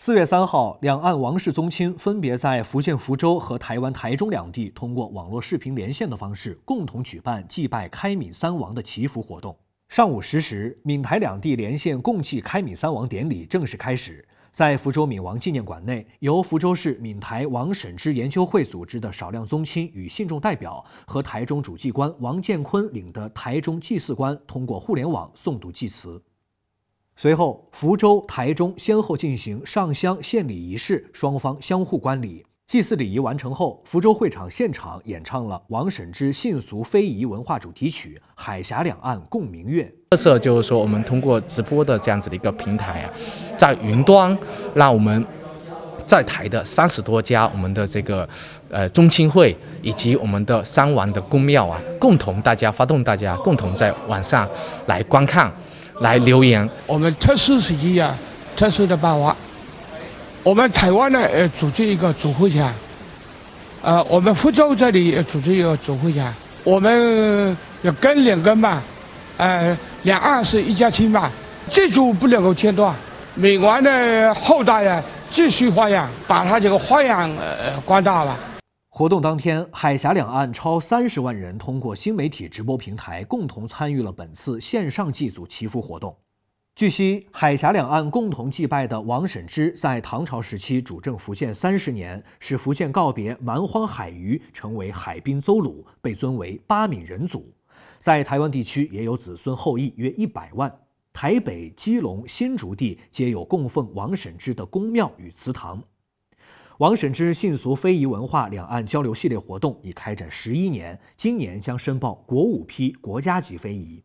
四月三号，两岸王室宗亲分别在福建福州和台湾台中两地，通过网络视频连线的方式，共同举办祭拜开闽三王的祈福活动。上午十时，闽台两地连线共祭开闽三王典礼正式开始。在福州闽王纪念馆内，由福州市闽台王审之研究会组织的少量宗亲与信众代表，和台中主祭官王建坤领的台中祭祀官通过互联网诵读祭词。随后，福州、台中先后进行上香献礼仪式，双方相互观礼。祭祀礼仪完成后，福州会场现场演唱了王沈之信俗非遗文化主题曲《海峡两岸共明月》。特色就是说，我们通过直播的这样子的一个平台啊，在云端，让我们在台的三十多家我们的这个呃宗亲会以及我们的三王的宫庙啊，共同大家发动大家共同在网上来观看。来留言。我们特殊时期啊，特殊的办法。我们台湾呢，呃，组织一个组会场。呃，我们福州这里也组织一个组会场。我们要跟两根嘛，呃，两岸是一家亲嘛，这组不能够切断。美国的后代呀，继续发扬，把他这个发扬呃扩大了。活动当天，海峡两岸超三十万人通过新媒体直播平台共同参与了本次线上祭祖祈福活动。据悉，海峡两岸共同祭拜的王审知，在唐朝时期主政福建三十年，使福建告别蛮荒海鱼，成为海滨邹鲁，被尊为八闽人祖。在台湾地区也有子孙后裔约一百万，台北、基隆、新竹地皆有供奉王审知的宫庙与祠堂。王审之信俗非遗文化两岸交流系列活动已开展十一年，今年将申报国五批国家级非遗。